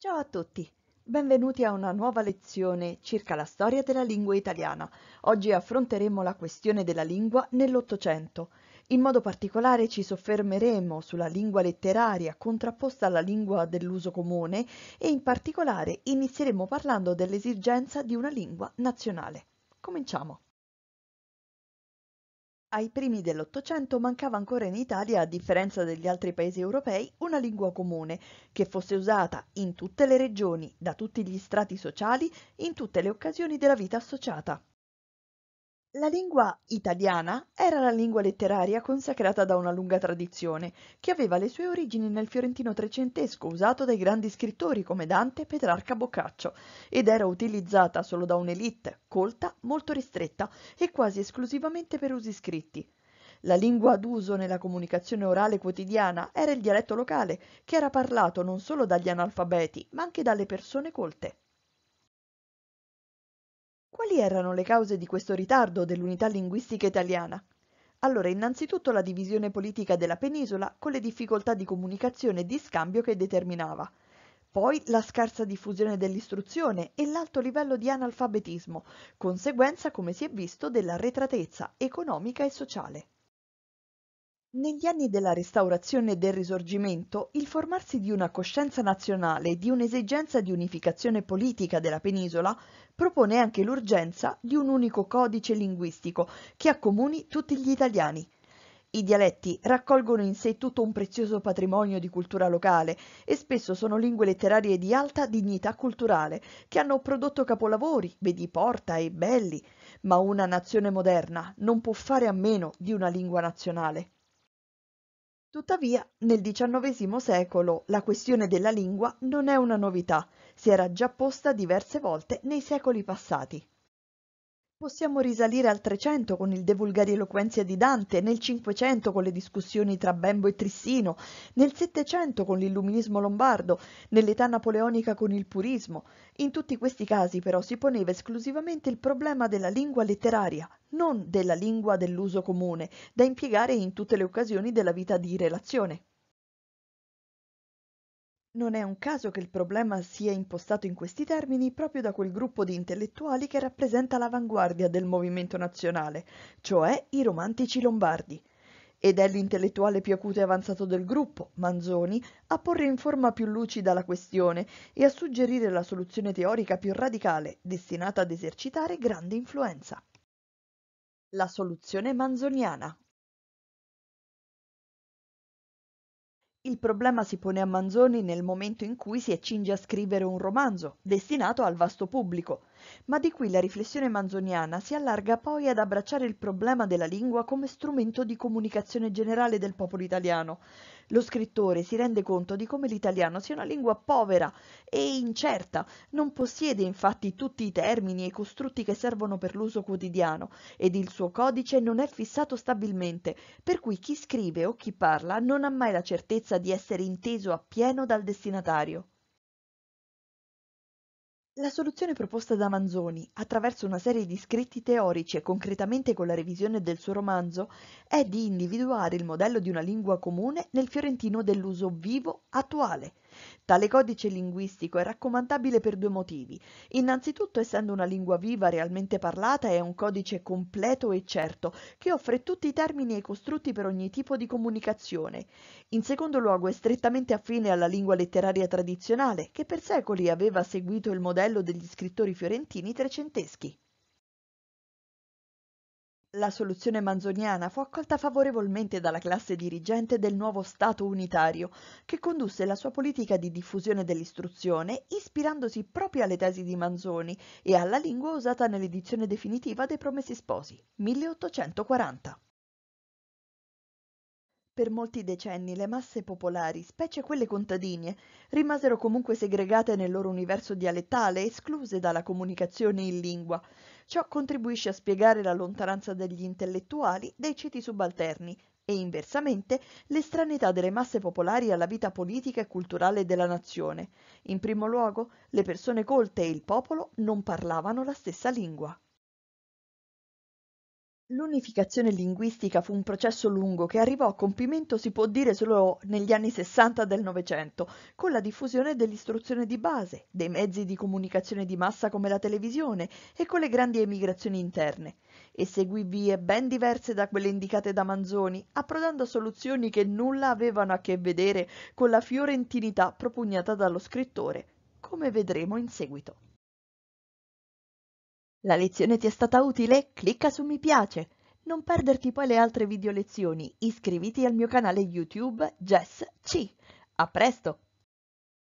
Ciao a tutti, benvenuti a una nuova lezione circa la storia della lingua italiana. Oggi affronteremo la questione della lingua nell'Ottocento. In modo particolare ci soffermeremo sulla lingua letteraria contrapposta alla lingua dell'uso comune e in particolare inizieremo parlando dell'esigenza di una lingua nazionale. Cominciamo. Ai primi dell'Ottocento mancava ancora in Italia, a differenza degli altri paesi europei, una lingua comune, che fosse usata in tutte le regioni, da tutti gli strati sociali, in tutte le occasioni della vita associata. La lingua italiana era la lingua letteraria consacrata da una lunga tradizione, che aveva le sue origini nel fiorentino trecentesco usato dai grandi scrittori come Dante e Petrarca Boccaccio, ed era utilizzata solo da un'elite colta, molto ristretta e quasi esclusivamente per usi scritti. La lingua d'uso nella comunicazione orale quotidiana era il dialetto locale, che era parlato non solo dagli analfabeti, ma anche dalle persone colte. Quali erano le cause di questo ritardo dell'unità linguistica italiana? Allora, innanzitutto la divisione politica della penisola con le difficoltà di comunicazione e di scambio che determinava, poi la scarsa diffusione dell'istruzione e l'alto livello di analfabetismo, conseguenza, come si è visto, della retratezza economica e sociale. Negli anni della Restaurazione e del Risorgimento, il formarsi di una coscienza nazionale e di un'esigenza di unificazione politica della penisola propone anche l'urgenza di un unico codice linguistico che accomuni tutti gli italiani. I dialetti raccolgono in sé tutto un prezioso patrimonio di cultura locale e spesso sono lingue letterarie di alta dignità culturale che hanno prodotto capolavori, vedi Porta e Belli, ma una nazione moderna non può fare a meno di una lingua nazionale. Tuttavia, nel diciannovesimo secolo la questione della lingua non è una novità, si era già posta diverse volte nei secoli passati. Possiamo risalire al Trecento con il De vulgari eloquentia di Dante, nel Cinquecento con le discussioni tra Bembo e Trissino, nel Settecento con l'illuminismo lombardo, nell'età napoleonica con il purismo. In tutti questi casi però si poneva esclusivamente il problema della lingua letteraria, non della lingua dell'uso comune, da impiegare in tutte le occasioni della vita di relazione, non è un caso che il problema sia impostato in questi termini proprio da quel gruppo di intellettuali che rappresenta l'avanguardia del movimento nazionale, cioè i romantici lombardi. Ed è l'intellettuale più acuto e avanzato del gruppo, Manzoni, a porre in forma più lucida la questione e a suggerire la soluzione teorica più radicale, destinata ad esercitare grande influenza. La soluzione manzoniana, Il problema si pone a Manzoni nel momento in cui si accinge a scrivere un romanzo, destinato al vasto pubblico. Ma di qui la riflessione manzoniana si allarga poi ad abbracciare il problema della lingua come strumento di comunicazione generale del popolo italiano. Lo scrittore si rende conto di come l'italiano sia una lingua povera e incerta, non possiede infatti tutti i termini e i costrutti che servono per l'uso quotidiano ed il suo codice non è fissato stabilmente, per cui chi scrive o chi parla non ha mai la certezza di essere inteso appieno dal destinatario. La soluzione proposta da Manzoni, attraverso una serie di scritti teorici e concretamente con la revisione del suo romanzo, è di individuare il modello di una lingua comune nel fiorentino dell'uso vivo attuale – Tale codice linguistico è raccomandabile per due motivi. Innanzitutto, essendo una lingua viva realmente parlata, è un codice completo e certo, che offre tutti i termini e i costrutti per ogni tipo di comunicazione. In secondo luogo, è strettamente affine alla lingua letteraria tradizionale, che per secoli aveva seguito il modello degli scrittori fiorentini trecenteschi. La soluzione manzoniana fu accolta favorevolmente dalla classe dirigente del nuovo Stato unitario, che condusse la sua politica di diffusione dell'istruzione ispirandosi proprio alle tesi di Manzoni e alla lingua usata nell'edizione definitiva dei Promessi Sposi, 1840. Per molti decenni le masse popolari, specie quelle contadine, rimasero comunque segregate nel loro universo dialettale, escluse dalla comunicazione in lingua. Ciò contribuisce a spiegare la lontananza degli intellettuali dai ceti subalterni e inversamente l'estranità delle masse popolari alla vita politica e culturale della nazione. In primo luogo, le persone colte e il popolo non parlavano la stessa lingua. L'unificazione linguistica fu un processo lungo che arrivò a compimento si può dire solo negli anni 60 del Novecento, con la diffusione dell'istruzione di base, dei mezzi di comunicazione di massa come la televisione e con le grandi emigrazioni interne. E seguì vie ben diverse da quelle indicate da Manzoni, approdando a soluzioni che nulla avevano a che vedere con la fiorentinità propugnata dallo scrittore, come vedremo in seguito. La lezione ti è stata utile? Clicca su mi piace! Non perderti poi le altre video lezioni, iscriviti al mio canale YouTube Jess C. A presto!